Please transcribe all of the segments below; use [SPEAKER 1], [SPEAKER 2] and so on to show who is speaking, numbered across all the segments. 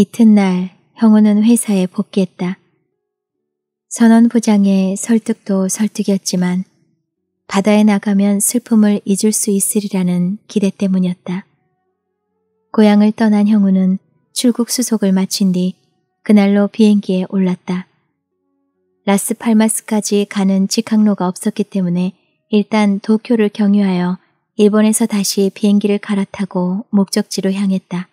[SPEAKER 1] 이튿날 형우는 회사에 복귀했다. 선원 부장의 설득도 설득이었지만 바다에 나가면 슬픔을 잊을 수 있으리라는 기대 때문이었다. 고향을 떠난 형우는 출국 수속을 마친 뒤 그날로 비행기에 올랐다. 라스팔마스까지 가는 직항로가 없었기 때문에 일단 도쿄를 경유하여 일본에서 다시 비행기를 갈아타고 목적지로 향했다.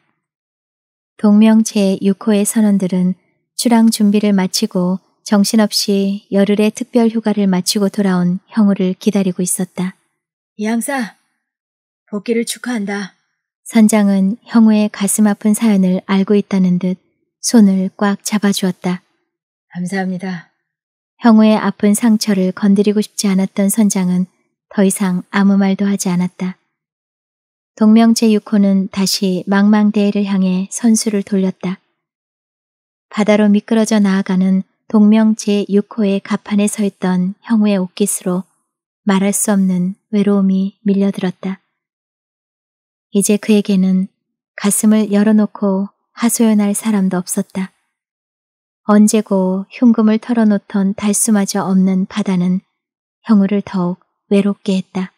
[SPEAKER 1] 동명체 6호의 선원들은 출항 준비를 마치고 정신없이 열흘의 특별 휴가를 마치고 돌아온 형우를 기다리고 있었다. 양사, 복귀를 축하한다. 선장은 형우의 가슴 아픈 사연을 알고 있다는 듯 손을 꽉 잡아주었다. 감사합니다. 형우의 아픈 상처를 건드리고 싶지 않았던 선장은 더 이상 아무 말도 하지 않았다. 동명체 6호는 다시 망망대해를 향해 선수를 돌렸다. 바다로 미끄러져 나아가는 동명제 6호의 갑판에서 있던 형우의 옷깃으로 말할 수 없는 외로움이 밀려들었다. 이제 그에게는 가슴을 열어놓고 하소연할 사람도 없었다. 언제고 흉금을 털어놓던 달수마저 없는 바다는 형우를 더욱 외롭게 했다.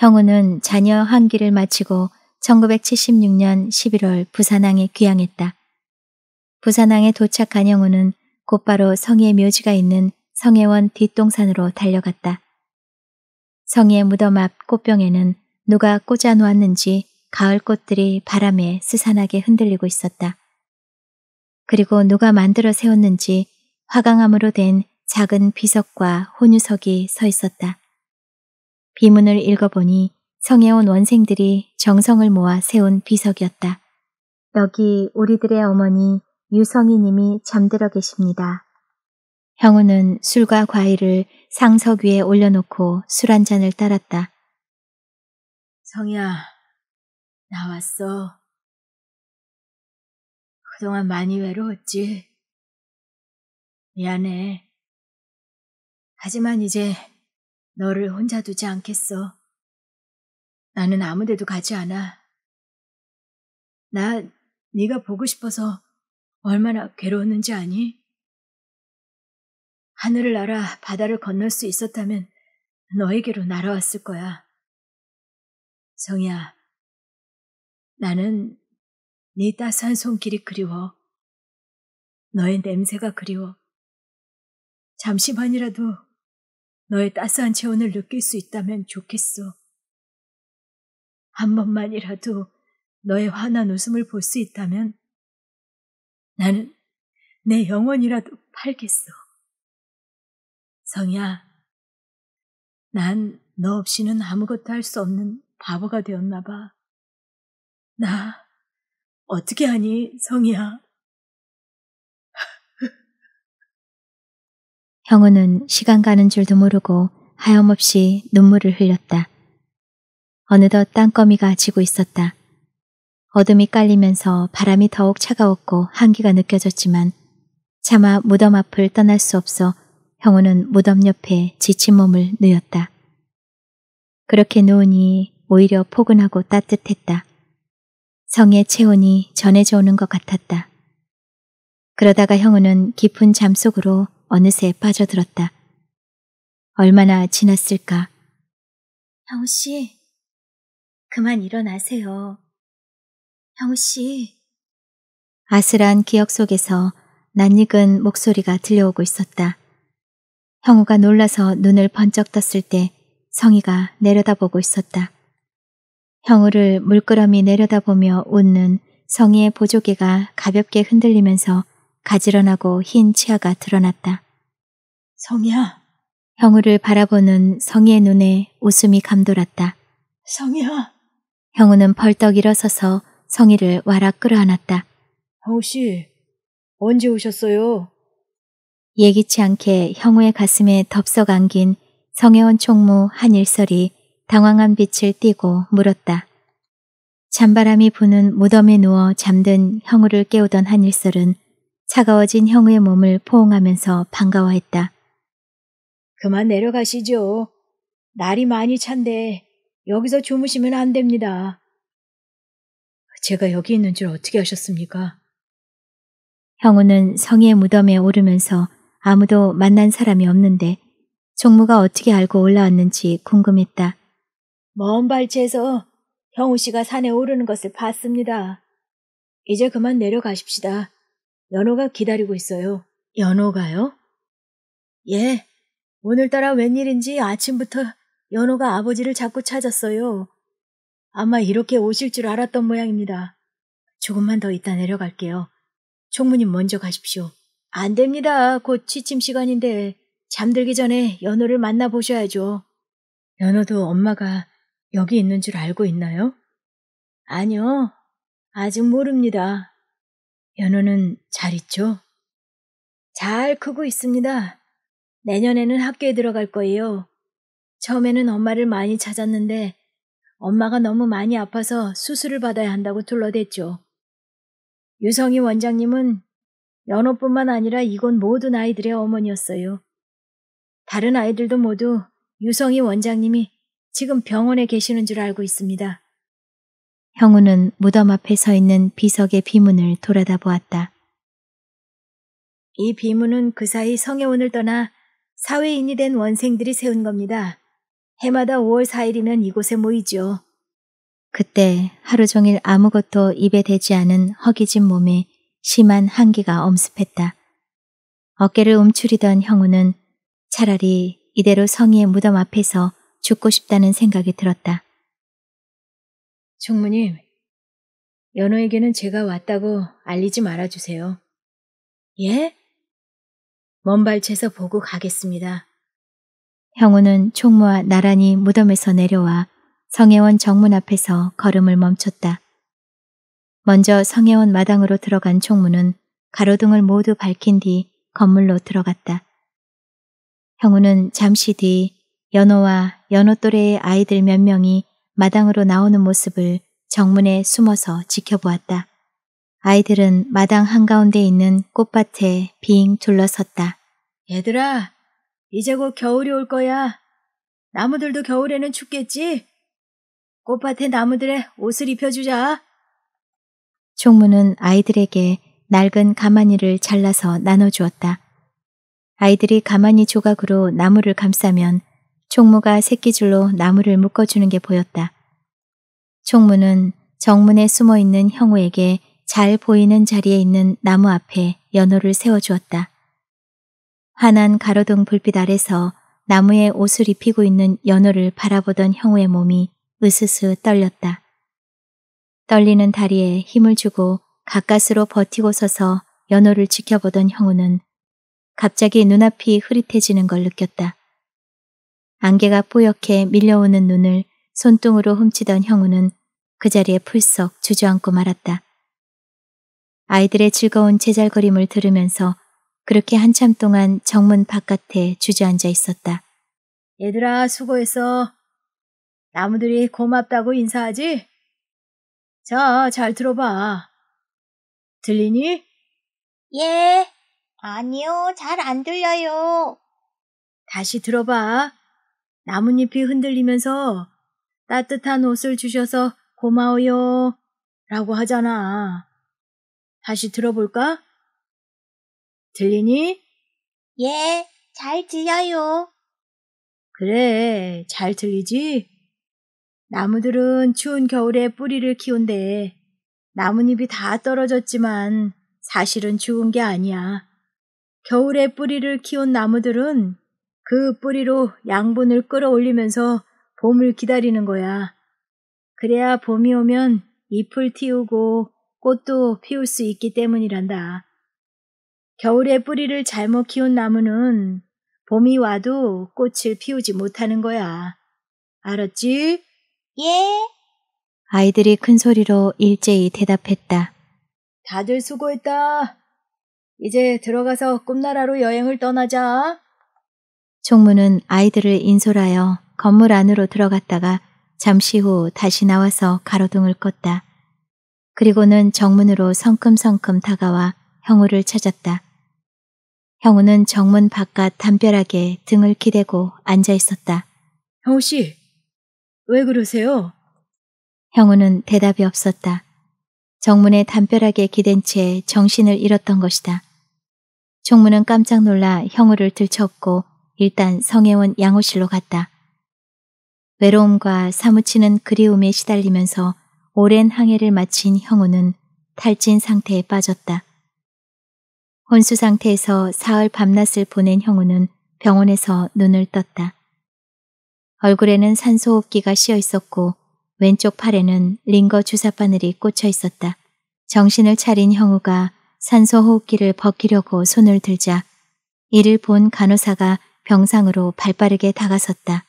[SPEAKER 1] 형우는 자녀 환기를 마치고 1976년 11월 부산항에 귀향했다. 부산항에 도착한 형우는 곧바로 성희의 묘지가 있는 성혜원 뒷동산으로 달려갔다. 성희의 무덤 앞 꽃병에는 누가 꽂아놓았는지 가을 꽃들이 바람에 스산하게 흔들리고 있었다. 그리고 누가 만들어 세웠는지 화강암으로 된 작은 비석과 혼유석이 서 있었다. 비문을 읽어보니 성해온 원생들이 정성을 모아 세운 비석이었다. 여기 우리들의 어머니 유성이님이 잠들어 계십니다. 형우는 술과 과일을 상석 위에 올려놓고 술 한 잔을 따랐다. 성희야, 나왔어. 그동안 많이 외로웠지. 미안해. 하지만 이제 너를 혼자 두지 않겠어. 나는 아무데도 가지 않아. 나 네가 보고 싶어서 얼마나 괴로웠는지 아니? 하늘을 날아 바다를 건널 수 있었다면 너에게로 날아왔을 거야. 성희야, 나는 네 따스한 손길이 그리워. 너의 냄새가 그리워. 잠시만이라도 너의 따스한 체온을 느낄 수 있다면 좋겠어. 한 번만이라도 너의 환한 웃음을 볼 수 있다면 나는 내 영혼이라도 팔겠어. 성야, 이난너 없이는 아무것도 할 수 없는 바보가 되었나 봐. 나 어떻게 하니, 성이야? 형우는 시간 가는 줄도 모르고 하염없이 눈물을 흘렸다. 어느덧 땅거미가 지고 있었다. 어둠이 깔리면서 바람이 더욱 차가웠고 한기가 느껴졌지만 차마 무덤 앞을 떠날 수 없어 형우는 무덤 옆에 지친 몸을 누였다. 그렇게 누우니 오히려 포근하고 따뜻했다. 성의 체온이 전해져 오는 것 같았다. 그러다가 형우는 깊은 잠 속으로 어느새 빠져들었다. 얼마나 지났을까? 형우 씨, 그만 일어나세요. 형우 씨. 아슬한 기억 속에서 낯익은 목소리가 들려오고 있었다. 형우가 놀라서 눈을 번쩍 떴을 때 성희가 내려다보고 있었다. 형우를 물끄러미 내려다보며 웃는 성희의 보조개가 가볍게 흔들리면서 가지런하고 흰 치아가 드러났다. 성희야. 형우를 바라보는 성희의 눈에 웃음이 감돌았다. 성희야. 형우는 벌떡 일어서서 성희를 와락 끌어안았다. 형우씨, 언제 오셨어요? 예기치 않게 형우의 가슴에 덥석 안긴 성혜원 총무 한일설이 당황한 빛을 띠고 물었다. 찬바람이 부는 무덤에 누워 잠든 형우를 깨우던 한일설은 차가워진 형우의 몸을 포옹하면서 반가워했다. 그만 내려가시죠. 날이 많이 찬데 여기서 주무시면 안 됩니다. 제가 여기 있는 줄 어떻게 아셨습니까? 형우는 성의 무덤에 오르면서 아무도 만난 사람이 없는데 종무가 어떻게 알고 올라왔는지 궁금했다. 먼 발치에서 형우 씨가 산에 오르는 것을 봤습니다. 이제 그만 내려가십시다. 연호가 기다리고 있어요. 연호가요? 예. 오늘따라 웬일인지 아침부터 연호가 아버지를 자꾸 찾았어요. 아마 이렇게 오실 줄 알았던 모양입니다. 조금만 더 있다 내려갈게요. 총무님 먼저 가십시오. 안 됩니다. 곧 취침 시간인데 잠들기 전에 연호를 만나보셔야죠. 연호도 엄마가 여기 있는 줄 알고 있나요? 아니요. 아직 모릅니다. 연우는 잘 있죠? 잘 크고 있습니다. 내년에는 학교에 들어갈 거예요. 처음에는 엄마를 많이 찾았는데 엄마가 너무 많이 아파서 수술을 받아야 한다고 둘러댔죠. 유성희 원장님은 연호뿐만 아니라 이곳 모든 아이들의 어머니였어요. 다른 아이들도 모두 유성희 원장님이 지금 병원에 계시는 줄 알고 있습니다. 형우는 무덤 앞에 서 있는 비석의 비문을 돌아다 보았다. 이 비문은 그 사이 성해원을 떠나 사회인이 된 원생들이 세운 겁니다. 해마다 5월 4일이면 이곳에 모이죠. 그때 하루 종일 아무것도 입에 대지 않은 허기진 몸에 심한 한기가 엄습했다. 어깨를 움츠리던 형우는 차라리 이대로 성의의 무덤 앞에서 죽고 싶다는 생각이 들었다. 총무님, 연호에게는 제가 왔다고 알리지 말아주세요. 예? 먼발치에서 보고 가겠습니다. 형우는 총무와 나란히 무덤에서 내려와 성혜원 정문 앞에서 걸음을 멈췄다. 먼저 성혜원 마당으로 들어간 총무는 가로등을 모두 밝힌 뒤 건물로 들어갔다. 형우는 잠시 뒤 연호와 연호 또래의 아이들 몇 명이 마당으로 나오는 모습을 정문에 숨어서 지켜보았다. 아이들은 마당 한가운데 있는 꽃밭에 빙 둘러섰다. 얘들아, 이제 곧 겨울이 올 거야. 나무들도 겨울에는 춥겠지? 꽃밭에 나무들의 옷을 입혀주자. 총무는 아이들에게 낡은 가마니를 잘라서 나눠주었다. 아이들이 가마니 조각으로 나무를 감싸면 총무가 새끼줄로 나무를 묶어주는 게 보였다. 총무는 정문에 숨어 있는 형우에게 잘 보이는 자리에 있는 나무 앞에 연호를 세워주었다. 환한 가로등 불빛 아래서 나무에 옷을 입히고 있는 연호를 바라보던 형우의 몸이 으스스 떨렸다. 떨리는 다리에 힘을 주고 가까스로 버티고 서서 연호를 지켜보던 형우는 갑자기 눈앞이 흐릿해지는 걸 느꼈다. 안개가 뿌옇게 밀려오는 눈을 손등으로 훔치던 형우는 그 자리에 풀썩 주저앉고 말았다. 아이들의 즐거운 제잘거림을 들으면서 그렇게 한참 동안 정문 바깥에 주저앉아 있었다. 얘들아 수고했어. 나무들이 고맙다고 인사하지? 자, 잘 들어봐. 들리니? 예. 아니요, 잘 안 들려요. 다시 들어봐. 나뭇잎이 흔들리면서 따뜻한 옷을 주셔서 고마워요. 라고 하잖아. 다시 들어볼까? 들리니? 예, 잘 들려요. 그래, 잘 들리지? 나무들은 추운 겨울에 뿌리를 키운데 나뭇잎이 다 떨어졌지만 사실은 죽은 게 아니야. 겨울에 뿌리를 키운 나무들은 그 뿌리로 양분을 끌어올리면서 봄을 기다리는 거야. 그래야 봄이 오면 잎을 틔우고 꽃도 피울 수 있기 때문이란다. 겨울에 뿌리를 잘못 키운 나무는 봄이 와도 꽃을 피우지 못하는 거야. 알았지? 예. 아이들이 큰 소리로 일제히 대답했다. 다들 수고했다. 이제 들어가서 꿈나라로 여행을 떠나자. 총무는 아이들을 인솔하여 건물 안으로 들어갔다가 잠시 후 다시 나와서 가로등을 껐다. 그리고는 정문으로 성큼성큼 다가와 형우를 찾았다. 형우는 정문 바깥 담벼락에 등을 기대고 앉아 있었다. 형우 씨, 왜 그러세요? 형우는 대답이 없었다. 정문에 담벼락에 기댄 채 정신을 잃었던 것이다. 총무는 깜짝 놀라 형우를 들쳤고 일단 성혜원 양호실로 갔다. 외로움과 사무치는 그리움에 시달리면서 오랜 항해를 마친 형우는 탈진 상태에 빠졌다. 혼수 상태에서 사흘 밤낮을 보낸 형우는 병원에서 눈을 떴다. 얼굴에는 산소호흡기가 씌어 있었고 왼쪽 팔에는 링거 주사바늘이 꽂혀 있었다. 정신을 차린 형우가 산소호흡기를 벗기려고 손을 들자 이를 본 간호사가 병상으로 발빠르게 다가섰다.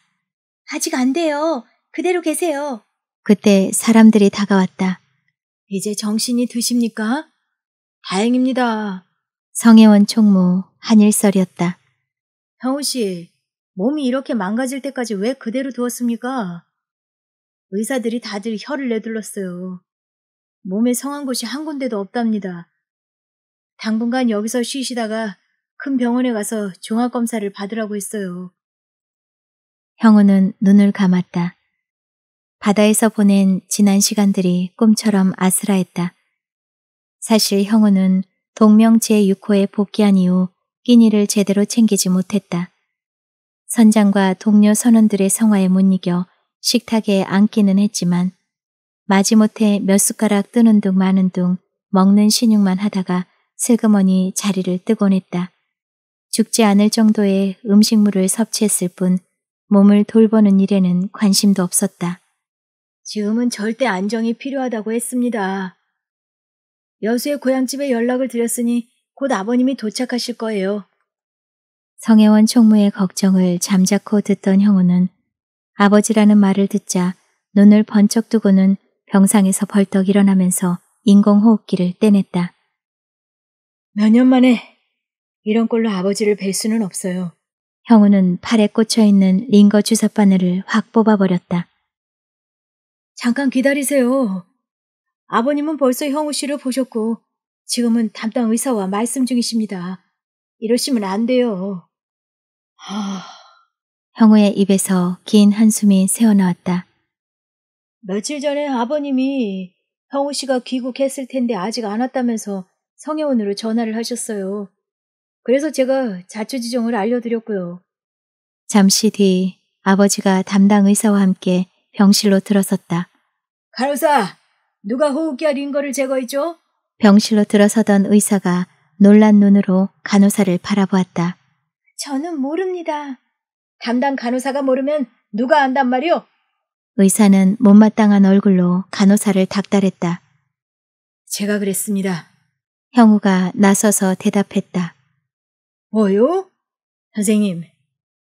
[SPEAKER 1] 아직 안 돼요. 그대로 계세요. 그때 사람들이 다가왔다. 이제 정신이 드십니까? 다행입니다. 성혜원 총무 한일설이었다. 형우 씨, 몸이 이렇게 망가질 때까지 왜 그대로 두었습니까? 의사들이 다들 혀를 내둘렀어요. 몸에 성한 곳이 한 군데도 없답니다. 당분간 여기서 쉬시다가 큰 병원에 가서 종합검사를 받으라고 했어요. 형우는 눈을 감았다. 바다에서 보낸 지난 시간들이 꿈처럼 아슬아했다 사실 형우는 동명제 6호에 복귀한 이후 끼니를 제대로 챙기지 못했다. 선장과 동료 선원들의 성화에 못 이겨 식탁에 앉기는 했지만 마지못해 몇 숟가락 뜨는 둥 마는 둥 먹는 신용만 하다가 슬그머니 자리를 뜨곤 했다. 죽지 않을 정도의 음식물을 섭취했을 뿐 몸을 돌보는 일에는 관심도 없었다. 지금은 절대 안정이 필요하다고 했습니다. 여수의 고향집에 연락을 드렸으니 곧 아버님이 도착하실 거예요. 성혜원 총무의 걱정을 잠자코 듣던 형우는 아버지라는 말을 듣자 눈을 번쩍 뜨고는 병상에서 벌떡 일어나면서 인공호흡기를 떼냈다. 몇 년 만에 이런 걸로 아버지를 뵐 수는 없어요. 형우는 팔에 꽂혀있는 링거 주사바늘을 확 뽑아버렸다. 잠깐 기다리세요. 아버님은 벌써 형우 씨를 보셨고 지금은 담당 의사와 말씀 중이십니다. 이러시면 안 돼요. 하... 형우의 입에서 긴 한숨이 새어나왔다. 며칠 전에 아버님이 형우 씨가 귀국했을 텐데 아직 안 왔다면서 성혜원으로 전화를 하셨어요. 그래서 제가 자초지종을 알려드렸고요. 잠시 뒤 아버지가 담당 의사와 함께 병실로 들어섰다. 간호사, 누가 호흡기와 링거를 제거했죠? 병실로 들어서던 의사가 놀란 눈으로 간호사를 바라보았다. 저는 모릅니다. 담당 간호사가 모르면 누가 안단 말이오? 의사는 못마땅한 얼굴로 간호사를 닥달했다. 제가 그랬습니다. 형우가 나서서 대답했다. 뭐요? 선생님,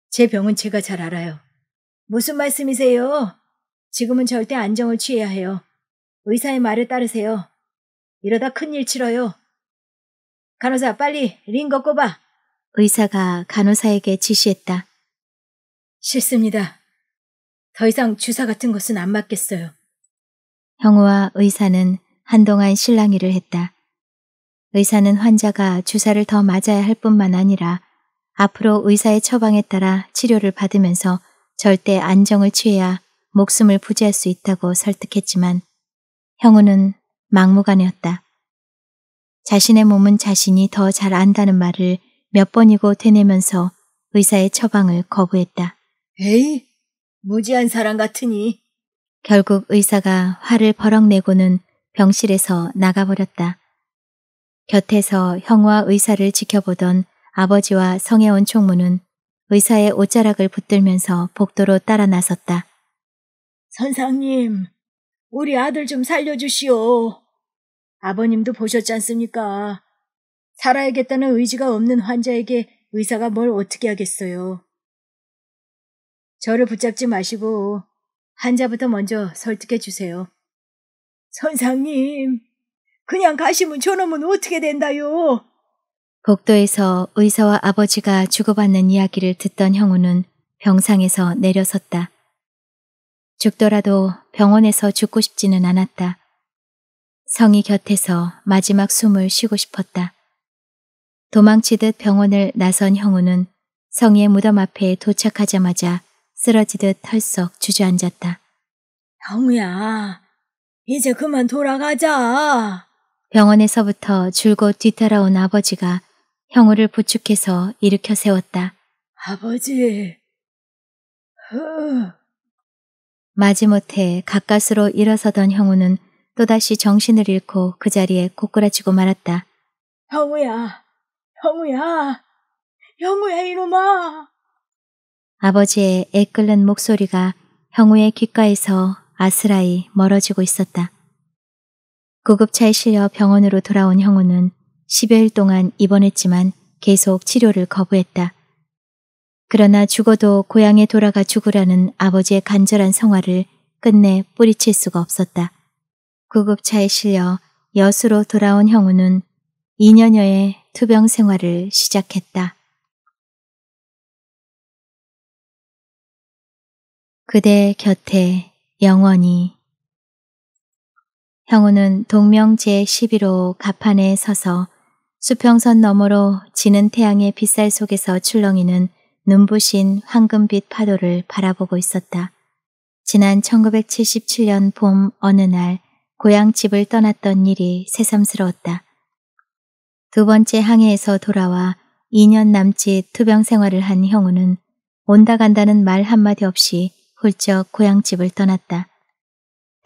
[SPEAKER 1] 제 병은 제가 잘 알아요. 무슨 말씀이세요? 지금은 절대 안정을 취해야 해요. 의사의 말을 따르세요. 이러다 큰일 치러요. 간호사, 빨리 링거 꼽아. 의사가 간호사에게 지시했다. 싫습니다. 더 이상 주사 같은 것은 안 맞겠어요. 형우와 의사는 한동안 실랑이를 했다. 의사는 환자가 주사를 더 맞아야 할 뿐만 아니라 앞으로 의사의 처방에 따라 치료를 받으면서 절대 안정을 취해야 목숨을 부지할 수 있다고 설득했지만 형우는 막무가내였다. 자신의 몸은 자신이 더 잘 안다는 말을 몇 번이고 되내면서 의사의 처방을 거부했다. 에이, 무지한 사람 같으니. 결국 의사가 화를 버럭 내고는 병실에서 나가버렸다. 곁에서 형와 의사를 지켜보던 아버지와 성혜원 총무는 의사의 옷자락을 붙들면서 복도로 따라 나섰다. 선상님, 우리 아들 좀 살려주시오. 아버님도 보셨지 않습니까? 살아야겠다는 의지가 없는 환자에게 의사가 뭘 어떻게 하겠어요. 저를 붙잡지 마시고 환자부터 먼저 설득해 주세요. 선상님, 그냥 가시면 저놈은 어떻게 된다요? 복도에서 의사와 아버지가 주고받는 이야기를 듣던 형우는 병상에서 내려섰다. 죽더라도 병원에서 죽고 싶지는 않았다. 성이 곁에서 마지막 숨을 쉬고 싶었다. 도망치듯 병원을 나선 형우는 성의 무덤 앞에 도착하자마자 쓰러지듯 털썩 주저앉았다. 형우야, 이제 그만 돌아가자. 병원에서부터 줄곧 뒤따라온 아버지가 형우를 부축해서 일으켜 세웠다. 아버지. 마지못해 가까스로 일어서던 형우는 또다시 정신을 잃고 그 자리에 고꾸라지고 말았다. 형우야, 형우야, 형우야 이놈아. 아버지의 애끓는 목소리가 형우의 귓가에서 아스라이 멀어지고 있었다. 구급차에 실려 병원으로 돌아온 형우는 10여일 동안 입원했지만 계속 치료를 거부했다. 그러나 죽어도 고향에 돌아가 죽으라는 아버지의 간절한 성화를 끝내 뿌리칠 수가 없었다. 구급차에 실려 여수로 돌아온 형우는 2년여의 투병 생활을 시작했다. 그대 곁에 영원히 형우는 동명 제11호 가판에 서서 수평선 너머로 지는 태양의 빗살 속에서 출렁이는 눈부신 황금빛 파도를 바라보고 있었다. 지난 1977년 봄 어느 날 고향 집을 떠났던 일이 새삼스러웠다. 두 번째 항해에서 돌아와 2년 남짓 투병 생활을 한 형우는 온다 간다는 말 한마디 없이 훌쩍 고향집을 떠났다.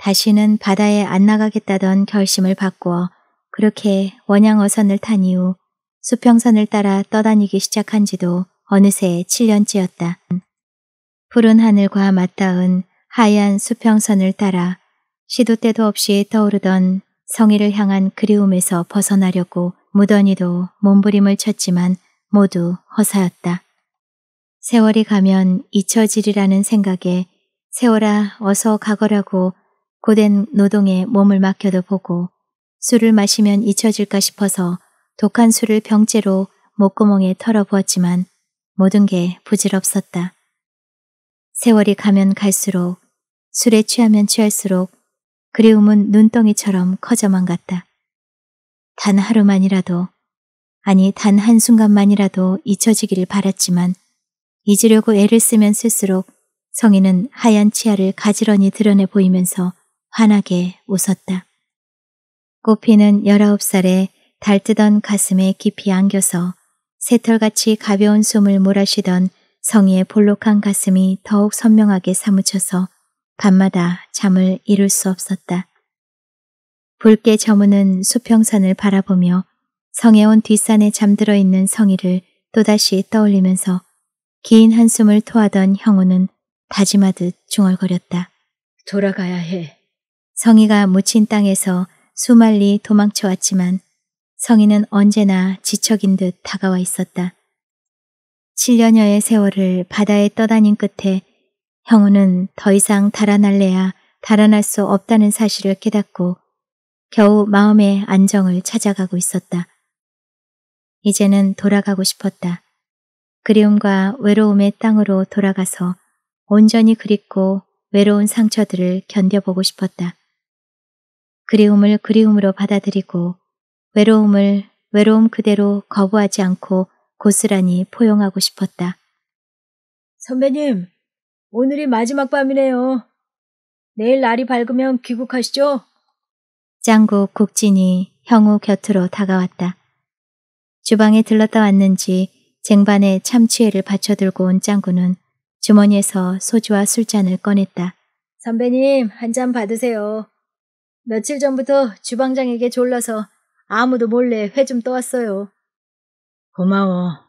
[SPEAKER 1] 다시는 바다에 안 나가겠다던 결심을 바꾸어 그렇게 원양어선을 탄 이후 수평선을 따라 떠다니기 시작한 지도 어느새 7년째였다. 푸른 하늘과 맞닿은 하얀 수평선을 따라 시도 때도 없이 떠오르던 성의를 향한 그리움에서 벗어나려고 무더니도 몸부림을 쳤지만 모두 허사였다. 세월이 가면 잊혀지리라는 생각에 세월아 어서 가거라고 고된 노동에 몸을 맡겨도 보고 술을 마시면 잊혀질까 싶어서 독한 술을 병째로 목구멍에 털어부었지만 모든 게 부질없었다. 세월이 가면 갈수록 술에 취하면 취할수록 그리움은 눈덩이처럼 커져만 갔다. 단 하루만이라도 아니 단 한순간만이라도 잊혀지기를 바랐지만 잊으려고 애를 쓰면 쓸수록 성인은 하얀 치아를 가지런히 드러내 보이면서 환하게 웃었다. 꽃피는 19살에 달뜨던 가슴에 깊이 안겨서 새털같이 가벼운 숨을 몰아쉬던 성희의 볼록한 가슴이 더욱 선명하게 사무쳐서 밤마다 잠을 이룰 수 없었다. 붉게 저무는 수평선을 바라보며 성의온 뒷산에 잠들어 있는 성의를 또다시 떠올리면서 긴 한숨을 토하던 형우는 다짐하듯 중얼거렸다. 돌아가야 해. 성희가 묻힌 땅에서 수말리 도망쳐 왔지만 성희는 언제나 지척인 듯 다가와 있었다. 7년여의 세월을 바다에 떠다닌 끝에 형우는 더 이상 달아날래야 달아날 수 없다는 사실을 깨닫고 겨우 마음의 안정을 찾아가고 있었다. 이제는 돌아가고 싶었다. 그리움과 외로움의 땅으로 돌아가서 온전히 그립고 외로운 상처들을 견뎌보고 싶었다. 그리움을 그리움으로 받아들이고 외로움을 외로움 그대로 거부하지 않고 고스란히 포용하고 싶었다. 선배님, 오늘이 마지막 밤이네요. 내일 날이 밝으면 귀국하시죠? 짱구 국진이 형우 곁으로 다가왔다. 주방에 들렀다 왔는지 쟁반에 참치회를 받쳐들고 온 짱구는 주머니에서 소주와 술잔을 꺼냈다. 선배님, 한 잔 받으세요. 며칠 전부터 주방장에게 졸라서 아무도 몰래 회 좀 떠왔어요. 고마워.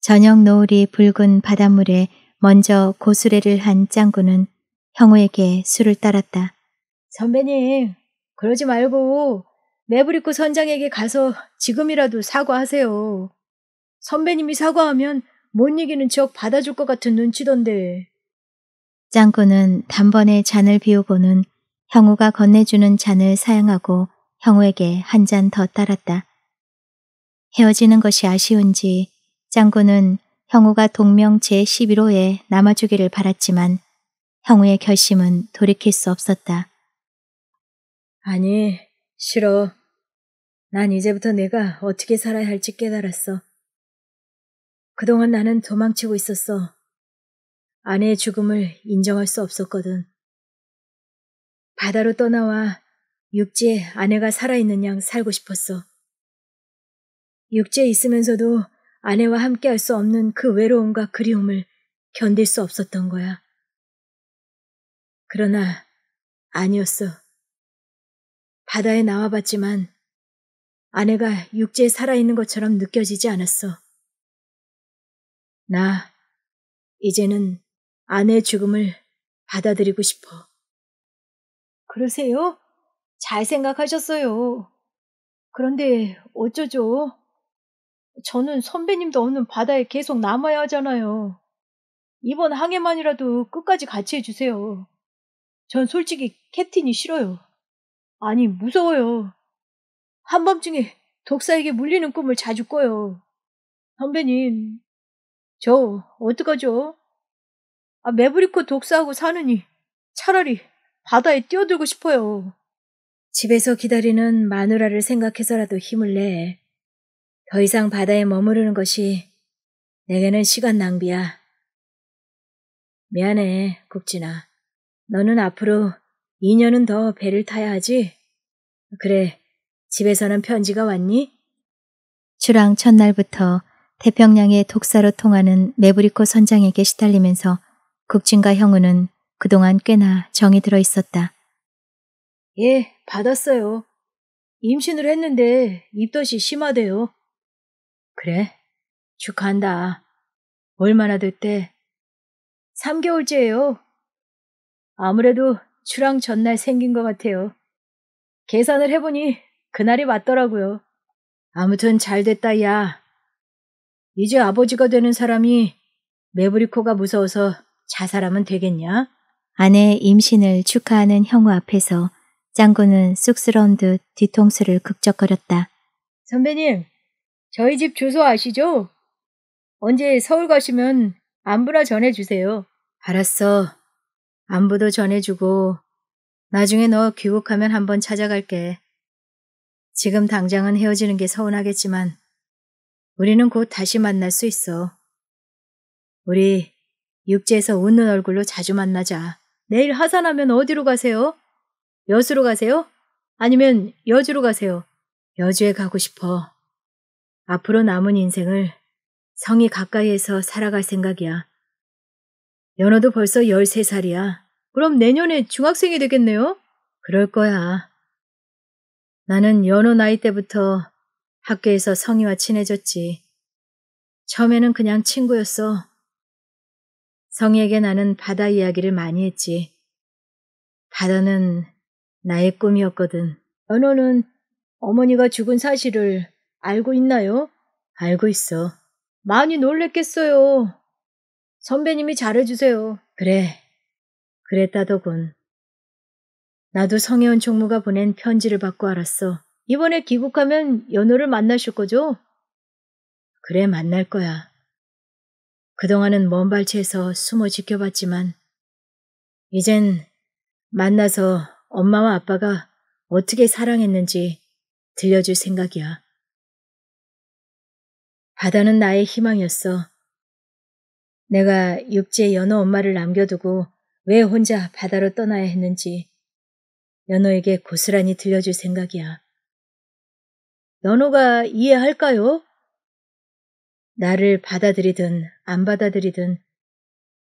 [SPEAKER 1] 저녁 노을이 붉은 바닷물에 먼저 고수레를 한 짱구는 형우에게 술을 따랐다. 선배님, 그러지 말고 매부리코 선장에게 가서 지금이라도 사과하세요. 선배님이 사과하면 못 이기는 척 받아줄 것 같은 눈치던데. 짱구는 단번에 잔을 비우고는 형우가 건네주는 잔을 사양하고 형우에게 한 잔 더 따랐다. 헤어지는 것이 아쉬운지 짱구는 형우가 동명 제11호에 남아주기를 바랐지만 형우의 결심은 돌이킬 수 없었다. 아니, 싫어. 난 이제부터 내가 어떻게 살아야 할지 깨달았어. 그동안 나는 도망치고 있었어. 아내의 죽음을 인정할 수 없었거든. 바다로 떠나와 육지에 아내가 살아있는 양 살고 싶었어. 육지에 있으면서도 아내와 함께 할 수 없는 그 외로움과 그리움을 견딜 수 없었던 거야. 그러나 아니었어. 바다에 나와봤지만 아내가 육지에 살아있는 것처럼 느껴지지 않았어. 나 이제는 아내의 죽음을 받아들이고 싶어. 그러세요? 잘 생각하셨어요. 그런데 어쩌죠? 저는 선배님도 없는 바다에 계속 남아야 하잖아요. 이번 항해만이라도 끝까지 같이 해주세요. 전 솔직히 캡틴이 싫어요. 아니, 무서워요. 한밤중에 독사에게 물리는 꿈을 자주 꿔요. 선배님, 저 어떡하죠? 아, 메브리코 독사하고 사느니 차라리 바다에 뛰어들고 싶어요. 집에서 기다리는 마누라를 생각해서라도 힘을 내. 더 이상 바다에 머무르는 것이 내게는 시간 낭비야. 미안해, 국진아. 너는 앞으로 2년은 더 배를 타야 하지? 그래, 집에서는 편지가 왔니? 출항 첫날부터 태평양의 독사로 통하는 메브리코 선장에게 시달리면서 국진과 형우는 그동안 꽤나 정이 들어 있었다. 예, 받았어요. 임신을 했는데 입덧이 심하대요. 그래, 축하한다. 얼마나 됐대? 3개월째예요. 아무래도 출항 전날 생긴 것 같아요. 계산을 해보니 그날이 맞더라고요. 아무튼 잘 됐다, 야. 이제 아버지가 되는 사람이 메브리코가 무서워서 자살하면 되겠냐? 아내의 임신을 축하하는 형우 앞에서 짱구는 쑥스러운 듯 뒤통수를 극적거렸다. 선배님, 저희 집 주소 아시죠? 언제 서울 가시면 안부나 전해주세요. 알았어. 안부도 전해주고 나중에 너 귀국하면 한번 찾아갈게. 지금 당장은 헤어지는 게 서운하겠지만 우리는 곧 다시 만날 수 있어. 우리 육지에서 웃는 얼굴로 자주 만나자. 내일 하산하면 어디로 가세요? 여수로 가세요? 아니면 여주로 가세요? 여주에 가고 싶어. 앞으로 남은 인생을 성이 가까이에서 살아갈 생각이야. 연어도 벌써 13살이야. 그럼 내년에 중학생이 되겠네요? 그럴 거야. 나는 연어 나이 때부터 학교에서 성이와 친해졌지. 처음에는 그냥 친구였어. 성에게 희 나는 바다 이야기를 많이 했지. 바다는 나의 꿈이었거든. 연호는 어머니가 죽은 사실을 알고 있나요? 알고 있어. 많이 놀랬겠어요. 선배님이 잘해주세요. 그래. 그랬다더군. 나도 성혜원 총무가 보낸 편지를 받고 알았어. 이번에 귀국하면 연호를 만나실 거죠? 그래, 만날 거야. 그동안은 먼 발치에서 숨어 지켜봤지만 이젠 만나서 엄마와 아빠가 어떻게 사랑했는지 들려줄 생각이야. 바다는 나의 희망이었어. 내가 육지에 연어 엄마를 남겨두고 왜 혼자 바다로 떠나야 했는지 연호에게 고스란히 들려줄 생각이야. 연호가 이해할까요? 나를 받아들이든 안 받아들이든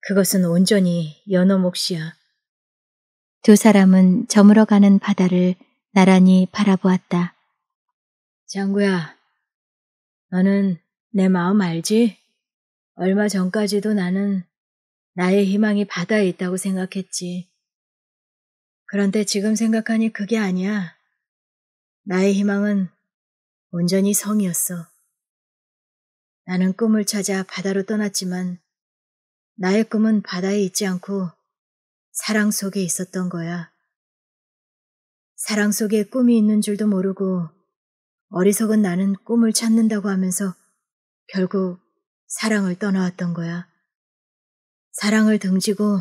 [SPEAKER 1] 그것은 온전히 연어 몫이야. 두 사람은 저물어가는 바다를 나란히 바라보았다. 장구야, 너는 내 마음 알지? 얼마 전까지도 나는 나의 희망이 바다에 있다고 생각했지. 그런데 지금 생각하니 그게 아니야. 나의 희망은 온전히 성이었어. 나는 꿈을 찾아 바다로 떠났지만 나의 꿈은 바다에 있지 않고 사랑 속에 있었던 거야. 사랑 속에 꿈이 있는 줄도 모르고 어리석은 나는 꿈을 찾는다고 하면서 결국 사랑을 떠나왔던 거야. 사랑을 등지고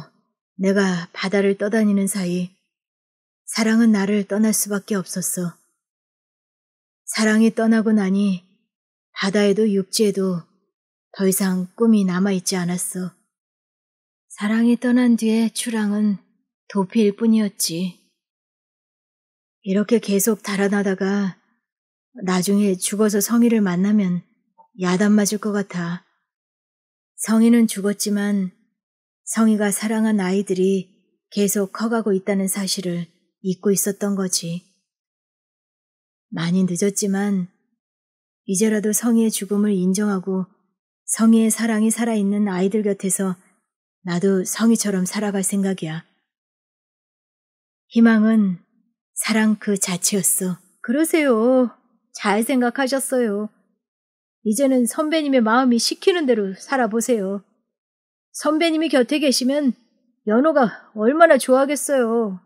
[SPEAKER 1] 내가 바다를 떠다니는 사이 사랑은 나를 떠날 수밖에 없었어. 사랑이 떠나고 나니 바다에도 육지에도 더 이상 꿈이 남아있지 않았어. 사랑이 떠난 뒤에 추랑은 도피일 뿐이었지. 이렇게 계속 달아나다가 나중에 죽어서 성희를 만나면 야단 맞을 것 같아. 성희는 죽었지만 성희가 사랑한 아이들이 계속 커가고 있다는 사실을 잊고 있었던 거지. 많이 늦었지만 이제라도 성의 의 죽음을 인정하고 성의의 사랑이 살아있는 아이들 곁에서 나도 성의처럼 살아갈 생각이야. 희망은 사랑 그 자체였어. 그러세요. 잘 생각하셨어요. 이제는 선배님의 마음이 시키는 대로 살아보세요. 선배님이 곁에 계시면 연호가 얼마나 좋아하겠어요.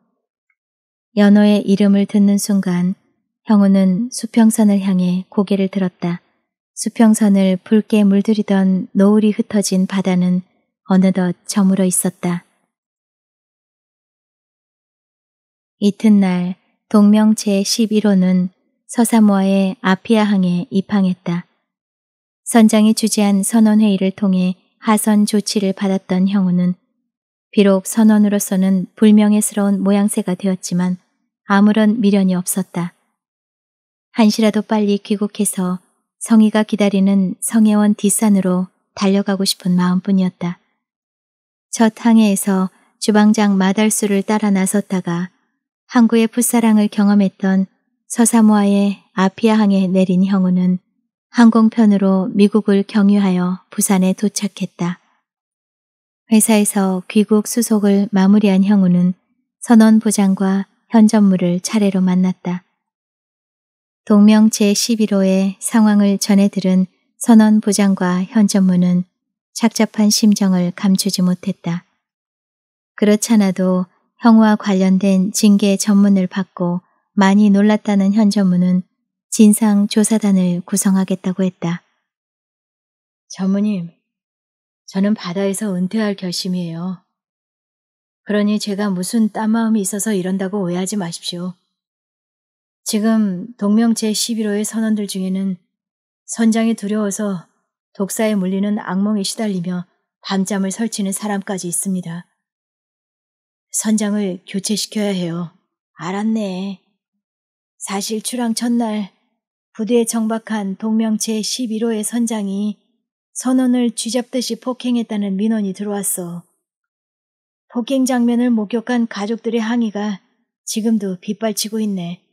[SPEAKER 1] 연호의 이름을 듣는 순간 형우는 수평선을 향해 고개를 들었다. 수평선을 붉게 물들이던 노을이 흩어진 바다는 어느덧 저물어 있었다. 이튿날 동명제 11호는 서사모아의 아피아항에 입항했다. 선장이 주재한 선원회의를 통해 하선 조치를 받았던 형우는 비록 선원으로서는 불명예스러운 모양새가 되었지만 아무런 미련이 없었다. 한시라도 빨리 귀국해서 성희가 기다리는 성혜원 뒷산으로 달려가고 싶은 마음뿐이었다. 첫 항해에서 주방장 마달수를 따라 나섰다가 항구의 풋사랑을 경험했던 서사모아의 아피아항에 내린 형우는 항공편으로 미국을 경유하여 부산에 도착했다. 회사에서 귀국 수속을 마무리한 형우는 선원부장과 현전물을 차례로 만났다. 동명 제11호의 상황을 전해 들은 선원 부장과 현전문은 착잡한 심정을 감추지 못했다. 그렇잖아도 형우와 관련된 징계 전문을 받고 많이 놀랐다는 현전문은 진상조사단을 구성하겠다고 했다. 전무님, 저는 바다에서 은퇴할 결심이에요. 그러니 제가 무슨 딴 마음이 있어서 이런다고 오해하지 마십시오. 지금 동명체 11호의 선원들 중에는 선장이 두려워서 독사에 물리는 악몽에 시달리며 밤잠을 설치는 사람까지 있습니다. 선장을 교체시켜야 해요. 알았네. 사실 출항 첫날 부대에 정박한 동명체 11호의 선장이 선원을 쥐잡듯이 폭행했다는 민원이 들어왔어. 폭행 장면을 목격한 가족들의 항의가 지금도 빗발치고 있네.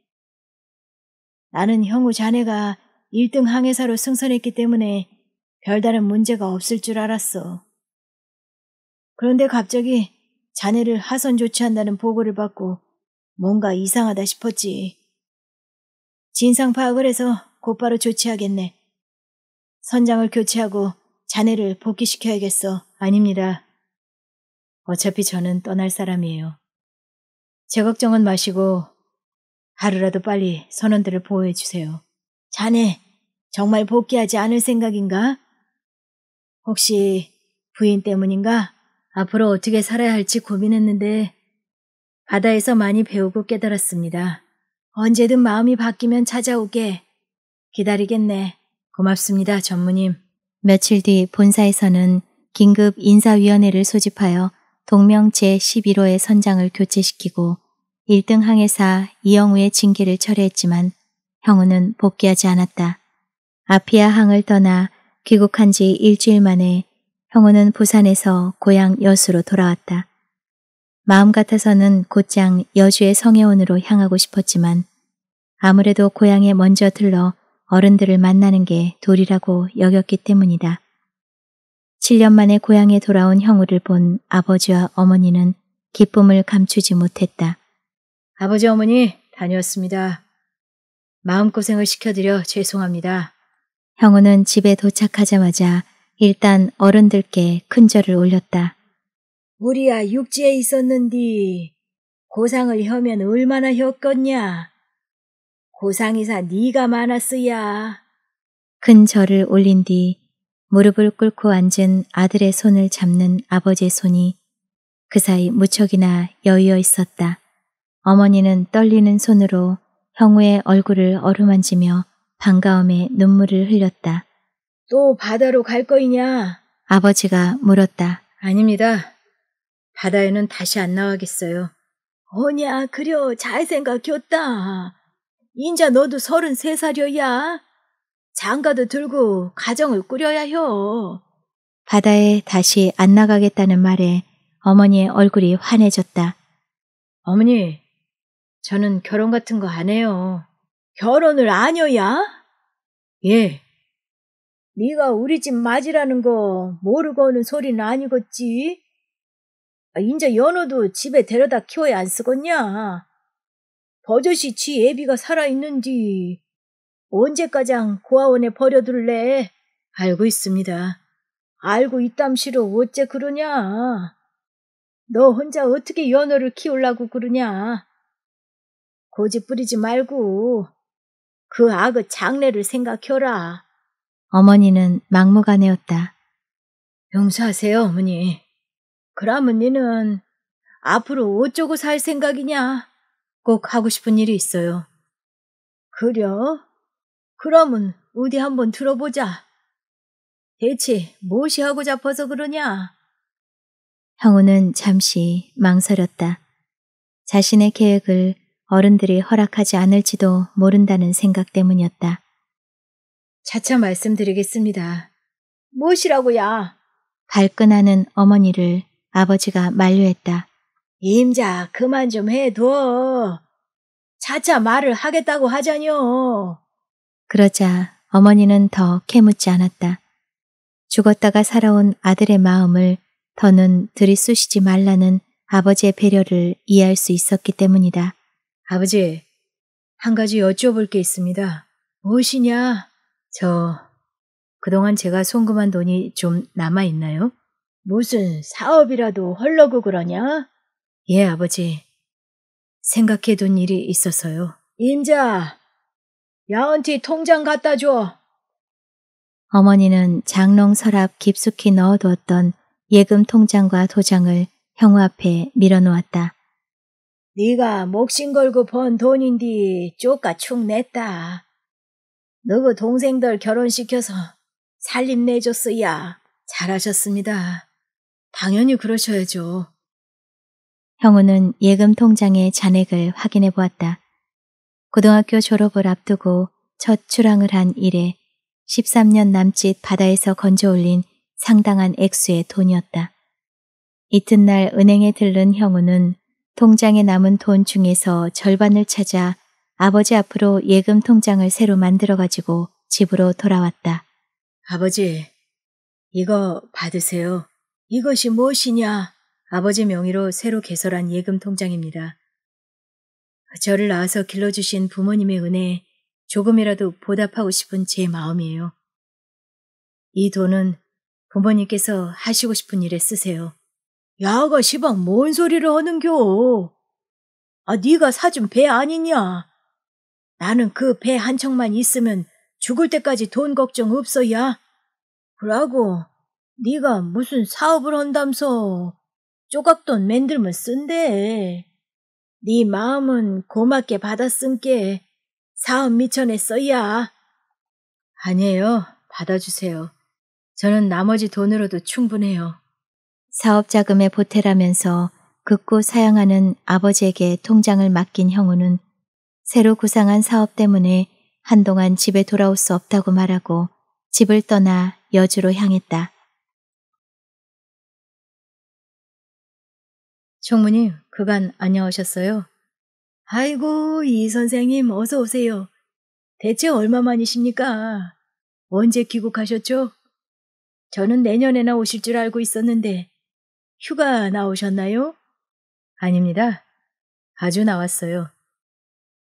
[SPEAKER 1] 나는 형우 자네가 1등 항해사로 승선했기 때문에 별다른 문제가 없을 줄 알았어. 그런데 갑자기 자네를 하선 조치한다는 보고를 받고 뭔가 이상하다 싶었지. 진상 파악을 해서 곧바로 조치하겠네. 선장을 교체하고 자네를 복귀시켜야겠어. 아닙니다. 어차피 저는 떠날 사람이에요. 제 걱정은 마시고 하루라도 빨리 선원들을 보호해 주세요. 자네 정말 복귀하지 않을 생각인가? 혹시 부인 때문인가? 앞으로 어떻게 살아야 할지 고민했는데 바다에서 많이 배우고 깨달았습니다. 언제든 마음이 바뀌면 찾아오게. 기다리겠네. 고맙습니다, 전무님. 며칠 뒤 본사에서는 긴급 인사위원회를 소집하여 동명 제11호의 선장을 교체시키고 1등 항해사 이영우의 징계를 철회했지만 형우는 복귀하지 않았다. 아피아 항을 떠나 귀국한 지 일주일 만에 형우는 부산에서 고향 여수로 돌아왔다. 마음 같아서는 곧장 여주의 성해원으로 향하고 싶었지만 아무래도 고향에 먼저 들러 어른들을 만나는 게 도리라고 여겼기 때문이다. 7년 만에 고향에 돌아온 형우를 본 아버지와 어머니는 기쁨을 감추지 못했다. 아버지 어머니 다녀왔습니다. 마음고생을 시켜드려 죄송합니다. 형우는 집에 도착하자마자 일단 어른들께 큰절을 올렸다. 우리야 아 육지에 있었는디 고상을 혀면 얼마나 혀겠냐. 고상이사 네가 많았어야. 큰 절을 올린 뒤 무릎을 꿇고 앉은 아들의 손을 잡는 아버지의 손이 그 사이 무척이나 여유어 있었다. 어머니는 떨리는 손으로 형우의 얼굴을 어루만지며 반가움에 눈물을 흘렸다. 또 바다로 갈 거이냐? 아버지가 물었다. 아닙니다. 바다에는 다시 안 나가겠어요. 어냐, 그려, 잘 생각했다. 인자 너도 서른세 살이야. 장가도 들고 가정을 꾸려야 혀. 바다에 다시 안 나가겠다는 말에 어머니의 얼굴이 환해졌다. 어머니, 저는 결혼 같은 거 안 해요. 결혼을 아녀야? 예. 네가 우리 집 맞이라는 거 모르고 오는 소리는 아니겠지? 인제 아, 연어도 집에 데려다 키워야 안 쓰겄냐? 버젓이 지 애비가 살아있는지 언제까장 고아원에 버려둘래? 알고 있습니다. 알고 있담시로 어째 그러냐? 너 혼자 어떻게 연어를 키우려고 그러냐? 고집 부리지 말고 그 악의 장래를 생각해라. 어머니는 막무가내였다. 용서하세요, 어머니. 그러면 니는 앞으로 어쩌고 살 생각이냐? 꼭 하고 싶은 일이 있어요. 그려? 그러면 어디 한번 들어보자. 대체 무엇이 하고 잡아서 그러냐? 형우는 잠시 망설였다. 자신의 계획을 어른들이 허락하지 않을지도 모른다는 생각 때문이었다. 차차 말씀드리겠습니다. 무엇이라고야? 발끈하는 어머니를 아버지가 만류했다. 임자 그만 좀 해둬. 차차 말을 하겠다고 하자뇨. 그러자 어머니는 더 캐묻지 않았다. 죽었다가 살아온 아들의 마음을 더는 들이쑤시지 말라는 아버지의 배려를 이해할 수 있었기 때문이다. 아버지, 한 가지 여쭤볼 게 있습니다. 무엇이냐? 저, 그동안 제가 송금한 돈이 좀 남아있나요? 무슨 사업이라도 헐러고 그러냐? 예, 아버지. 생각해둔 일이 있어서요. 인자 야은티 통장 갖다 줘. 어머니는 장롱 서랍 깊숙이 넣어두었던 예금 통장과 도장을 형우 앞에 밀어놓았다. 네가 목신 걸고 번 돈인디 쪼까 축 냈다. 너 그 동생들 결혼시켜서 살림 내줬어야 잘하셨습니다. 당연히 그러셔야죠. 형우는 예금 통장의 잔액을 확인해 보았다. 고등학교 졸업을 앞두고 첫 출항을 한 이래 13년 남짓 바다에서 건져 올린 상당한 액수의 돈이었다. 이튿날 은행에 들른 형우는 통장에 남은 돈 중에서 절반을 찾아 아버지 앞으로 예금 통장을 새로 만들어 가지고 집으로 돌아왔다. 아버지, 이거 받으세요. 이것이 무엇이냐? 아버지 명의로 새로 개설한 예금 통장입니다. 저를 낳아서 길러주신 부모님의 은혜에 조금이라도 보답하고 싶은 제 마음이에요. 이 돈은 부모님께서 하시고 싶은 일에 쓰세요. 야가 시방 뭔 소리를 하는겨? 아 네가 사준 배 아니냐? 나는 그 배 한 척만 있으면 죽을 때까지 돈 걱정 없어야. 그러고 네가 무슨 사업을 한담서 조각돈 맨들면 쓴대. 네 마음은 고맙게 받았음께 사업 미천에 써야. 아니에요. 받아주세요. 저는 나머지 돈으로도 충분해요. 사업 자금의 보태라면서 극구 사양하는 아버지에게 통장을 맡긴 형우는 새로 구상한 사업 때문에 한동안 집에 돌아올 수 없다고 말하고 집을 떠나 여주로 향했다. 총무님, 그간 안녕하셨어요? 아이고, 이 선생님 어서 오세요. 대체 얼마만이십니까? 언제 귀국하셨죠? 저는 내년에나 오실 줄 알고 있었는데 휴가 나오셨나요? 아닙니다. 아주 나왔어요.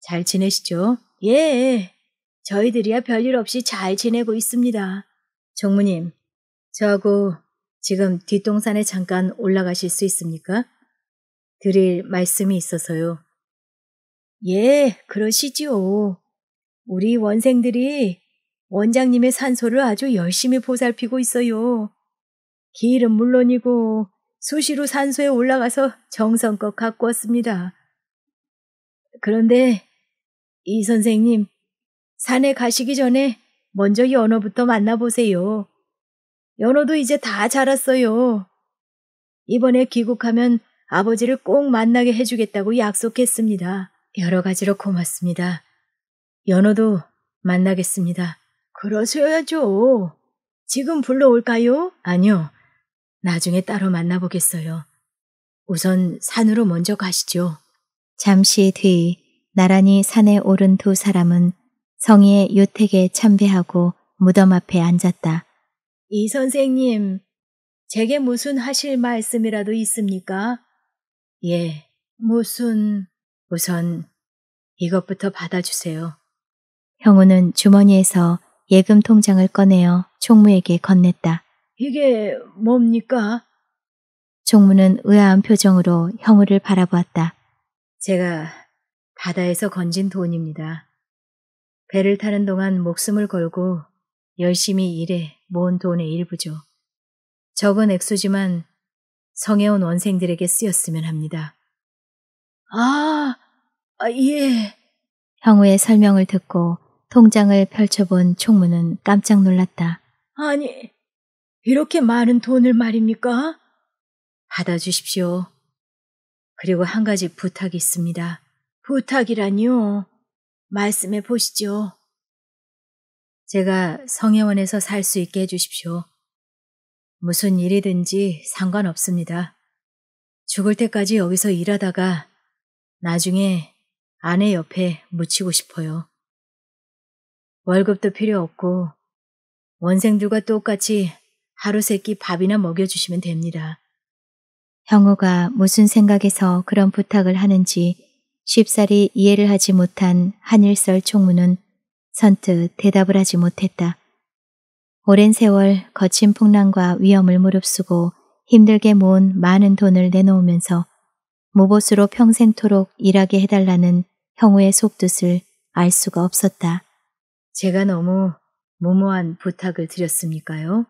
[SPEAKER 1] 잘 지내시죠? 예. 예. 저희들이야 별일 없이 잘 지내고 있습니다. 정무님, 저하고 지금 뒷동산에 잠깐 올라가실 수 있습니까? 드릴 말씀이 있어서요. 예, 그러시지요. 우리 원생들이 원장님의 산소를 아주 열심히 보살피고 있어요. 길은 물론이고 수시로 산소에 올라가서 정성껏 가꾸었습니다. 그런데 이 선생님, 산에 가시기 전에 먼저 연어부터 만나보세요. 연어도 이제 다 자랐어요. 이번에 귀국하면 아버지를 꼭 만나게 해주겠다고 약속했습니다. 여러 가지로 고맙습니다. 연어도 만나겠습니다. 그러셔야죠. 지금 불러올까요? 아니요. 나중에 따로 만나보겠어요. 우선 산으로 먼저 가시죠. 잠시 뒤 나란히 산에 오른 두 사람은 성의의 요택에 참배하고 무덤 앞에 앉았다. 이 선생님, 제게 무슨 하실 말씀이라도 있습니까? 예, 무슨... 우선 이것부터 받아주세요. 형우는 주머니에서 예금 통장을 꺼내어 총무에게 건넸다. 이게 뭡니까? 종무는 의아한 표정으로 형우를 바라보았다. 제가 바다에서 건진 돈입니다. 배를 타는 동안 목숨을 걸고 열심히 일해 모은 돈의 일부죠. 적은 액수지만 성해온 원생들에게 쓰였으면 합니다. 아, 아 예. 형우의 설명을 듣고 통장을 펼쳐본 총무는 깜짝 놀랐다. 아니, 이렇게 많은 돈을 말입니까? 받아주십시오. 그리고 한 가지 부탁이 있습니다. 부탁이라니요. 말씀해 보시죠. 제가 성혜원에서 살 수 있게 해주십시오. 무슨 일이든지 상관없습니다. 죽을 때까지 여기서 일하다가 나중에 아내 옆에 묻히고 싶어요. 월급도 필요 없고 원생들과 똑같이 하루 세 끼 밥이나 먹여주시면 됩니다. 형우가 무슨 생각에서 그런 부탁을 하는지 쉽사리 이해를 하지 못한 한일설 총무는 선뜻 대답을 하지 못했다. 오랜 세월 거친 풍랑과 위험을 무릅쓰고 힘들게 모은 많은 돈을 내놓으면서 무보수로 평생토록 일하게 해달라는 형우의 속뜻을 알 수가 없었다. 제가 너무 무모한 부탁을 드렸습니까요?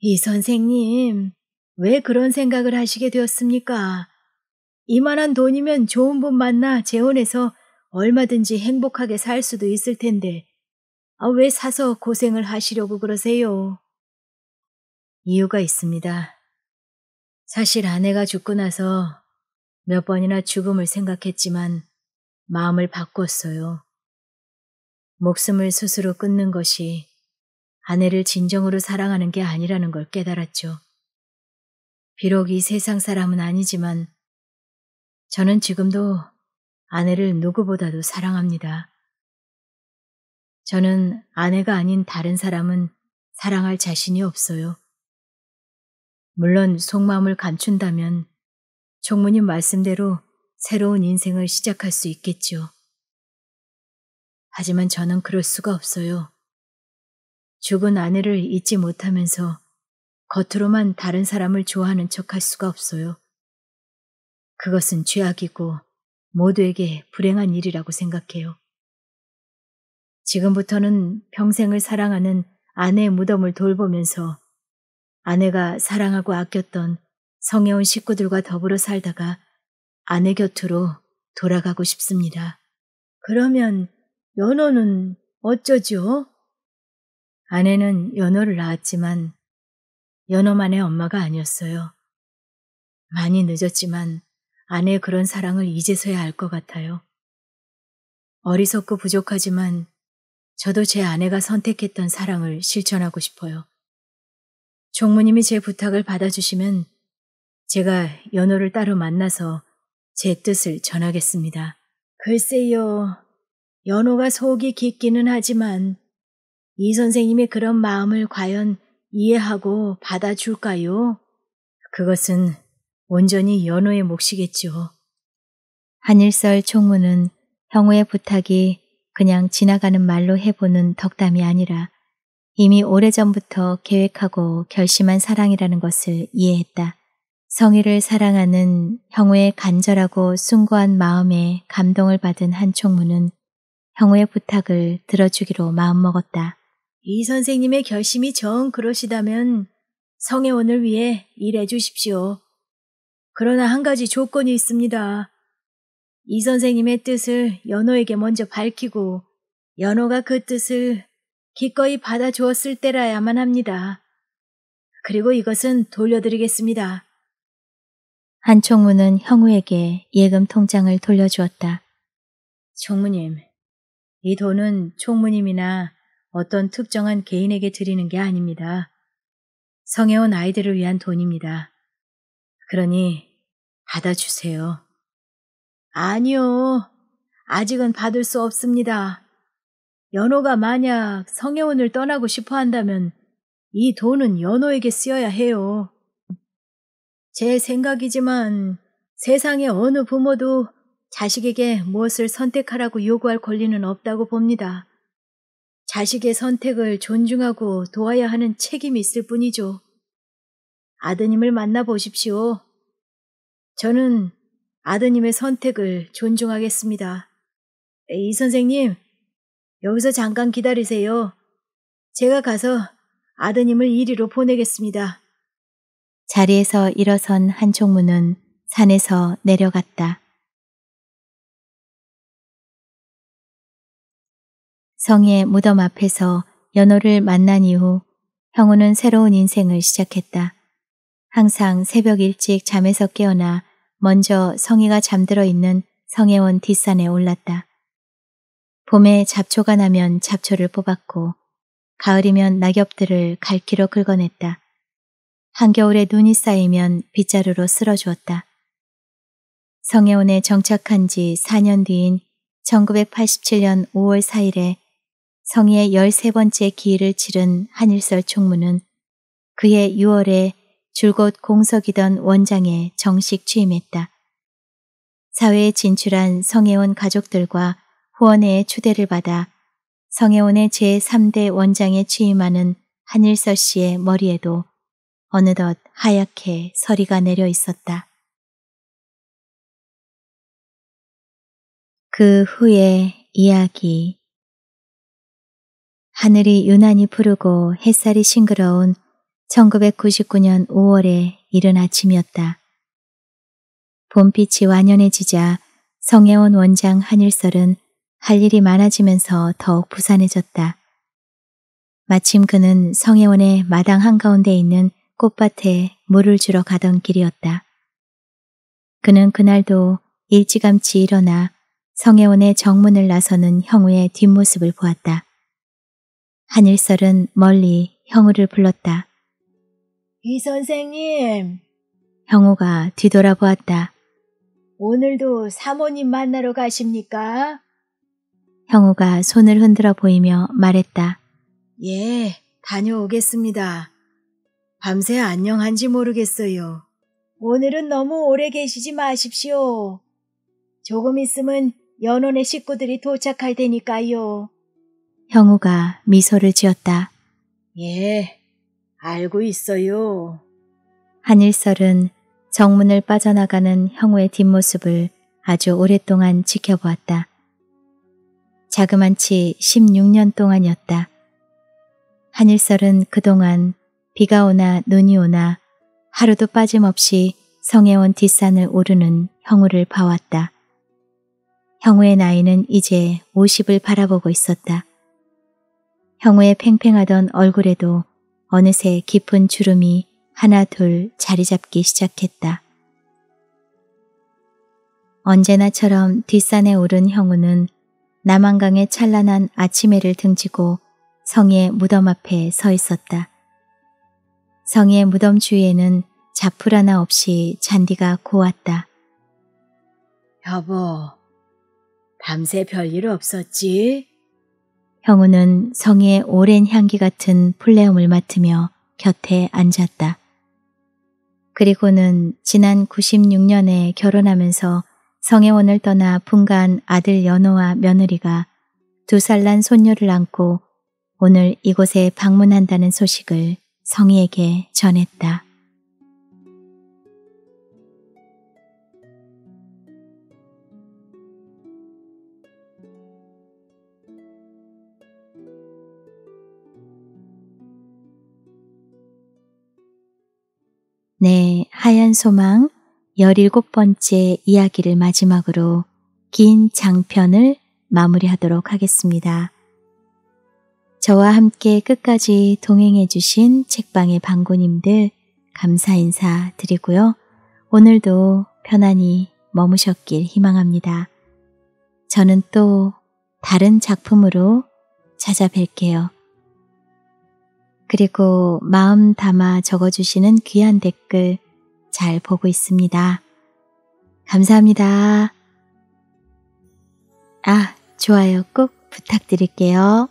[SPEAKER 1] 이 선생님, 왜 그런 생각을 하시게 되었습니까? 이만한 돈이면 좋은 분 만나 재혼해서 얼마든지 행복하게 살 수도 있을 텐데, 아, 왜 사서 고생을 하시려고 그러세요? 이유가 있습니다. 사실 아내가 죽고 나서 몇 번이나 죽음을 생각했지만 마음을 바꿨어요. 목숨을 스스로 끊는 것이 아내를 진정으로 사랑하는 게 아니라는 걸 깨달았죠. 비록 이 세상 사람은 아니지만 저는 지금도 아내를 누구보다도 사랑합니다. 저는 아내가 아닌 다른 사람은 사랑할 자신이 없어요. 물론 속마음을 감춘다면 총무님 말씀대로 새로운 인생을 시작할 수있겠죠 하지만 저는 그럴 수가 없어요. 죽은 아내를 잊지 못하면서 겉으로만 다른 사람을 좋아하는 척할 수가 없어요. 그것은 죄악이고 모두에게 불행한 일이라고 생각해요. 지금부터는 평생을 사랑하는 아내의 무덤을 돌보면서 아내가 사랑하고 아꼈던 성혜원 식구들과 더불어 살다가 아내 곁으로 돌아가고 싶습니다. 그러면 연호는 어쩌죠? 아내는 연호를 낳았지만 연호만의 엄마가 아니었어요. 많이 늦었지만 아내의 그런 사랑을 이제서야 알 것 같아요. 어리석고 부족하지만 저도 제 아내가 선택했던 사랑을 실천하고 싶어요. 종무님이제 부탁을 받아주시면 제가 연호를 따로 만나서 제 뜻을 전하겠습니다. 글쎄요, 연호가 속이 깊기는 하지만 이 선생님의 그런 마음을 과연 이해하고 받아줄까요? 그것은 온전히 연호의 몫이겠죠. 한일설 총무는 형우의 부탁이 그냥 지나가는 말로 해보는 덕담이 아니라 이미 오래전부터 계획하고 결심한 사랑이라는 것을 이해했다. 성희를 사랑하는 형우의 간절하고 숭고한 마음에 감동을 받은 한 총무는 형우의 부탁을 들어주기로 마음먹었다. 이 선생님의 결심이 정 그러시다면 성혜원을 위해 일해 주십시오. 그러나 한 가지 조건이 있습니다. 이 선생님의 뜻을 연호에게 먼저 밝히고 연호가 그 뜻을 기꺼이 받아 주었을 때라야만 합니다. 그리고 이것은 돌려드리겠습니다. 한총무는 형우에게 예금 통장을 돌려주었다. 총무님, 이 돈은 총무님이나 어떤 특정한 개인에게 드리는 게 아닙니다. 성해원 아이들을 위한 돈입니다. 그러니 받아주세요. 아니요. 아직은 받을 수 없습니다. 연호가 만약 성혜원을 떠나고 싶어 한다면 이 돈은 연호에게 쓰여야 해요. 제 생각이지만 세상의 어느 부모도 자식에게 무엇을 선택하라고 요구할 권리는 없다고 봅니다. 자식의 선택을 존중하고 도와야 하는 책임이 있을 뿐이죠. 아드님을 만나보십시오. 저는 아드님의 선택을 존중하겠습니다. 이 선생님, 여기서 잠깐 기다리세요. 제가 가서 아드님을 이리로 보내겠습니다. 자리에서 일어선 한총무는 산에서 내려갔다. 성의 무덤 앞에서 연호를 만난 이후 형우는 새로운 인생을 시작했다. 항상 새벽 일찍 잠에서 깨어나 먼저 성희가 잠들어 있는 성혜원 뒷산에 올랐다. 봄에 잡초가 나면 잡초를 뽑았고 가을이면 낙엽들을 갈키로 긁어냈다. 한겨울에 눈이 쌓이면 빗자루로 쓸어주었다. 성혜원에 정착한 지 4년 뒤인 1987년 5월 4일에 성의 13번째 기일을 치른 한일설 총무는 그해 6월에 줄곧 공석이던 원장에 정식 취임했다. 사회에 진출한 성혜원 가족들과 후원회의 추대를 받아 성혜원의 제3대 원장에 취임하는 한일서 씨의 머리에도 어느덧 하얗게 서리가 내려 있었다. 그 후의 이야기 하늘이 유난히 푸르고 햇살이 싱그러운 1999년 5월의 이른 아침이었다. 봄빛이 완연해지자 성혜원 원장 한일설은 할 일이 많아지면서 더욱 부산해졌다. 마침 그는 성혜원의 마당 한가운데 있는 꽃밭에 물을 주러 가던 길이었다. 그는 그날도 일찌감치 일어나 성혜원의 정문을 나서는 형우의 뒷모습을 보았다. 한일설은 멀리 형우를 불렀다. 이 선생님! 형우가 뒤돌아 보았다. 오늘도 사모님 만나러 가십니까? 형우가 손을 흔들어 보이며 말했다. 예, 다녀오겠습니다. 밤새 안녕한지 모르겠어요. 오늘은 너무 오래 계시지 마십시오. 조금 있으면 연원의 식구들이 도착할 테니까요. 형우가 미소를 지었다. 예, 알고 있어요. 한일설은 정문을 빠져나가는 형우의 뒷모습을 아주 오랫동안 지켜보았다. 자그만치 16년 동안이었다. 한일설은 그동안 비가 오나 눈이 오나 하루도 빠짐없이 성해원 뒷산을 오르는 형우를 봐왔다. 형우의 나이는 이제 50을 바라보고 있었다. 형우의 팽팽하던 얼굴에도 어느새 깊은 주름이 하나 둘 자리 잡기 시작했다. 언제나처럼 뒷산에 오른 형우는 남한강의 찬란한 아침해를 등지고 성의 무덤 앞에 서 있었다. 성의 무덤 주위에는 자풀 하나 없이 잔디가 고왔다. 여보, 밤새 별일 없었지? 형우는 성의 오랜 향기 같은 플레움을 맡으며 곁에 앉았다. 그리고는 지난 96년에 결혼하면서 성혜원을 떠나 분간 아들 연호와 며느리가 두 살 난 손녀를 안고 오늘 이곳에 방문한다는 소식을 성희에게 전했다. 하얀 소망 17번째 이야기를 마지막으로 긴 장편을 마무리하도록 하겠습니다. 저와 함께 끝까지 동행해 주신 책방의 방구님들 감사 인사 드리고요. 오늘도 편안히 머무셨길 희망합니다. 저는 또 다른 작품으로 찾아뵐게요. 그리고 마음 담아 적어주시는 귀한 댓글 잘 보고 있습니다. 감사합니다. 아, 좋아요 꼭 부탁드릴게요.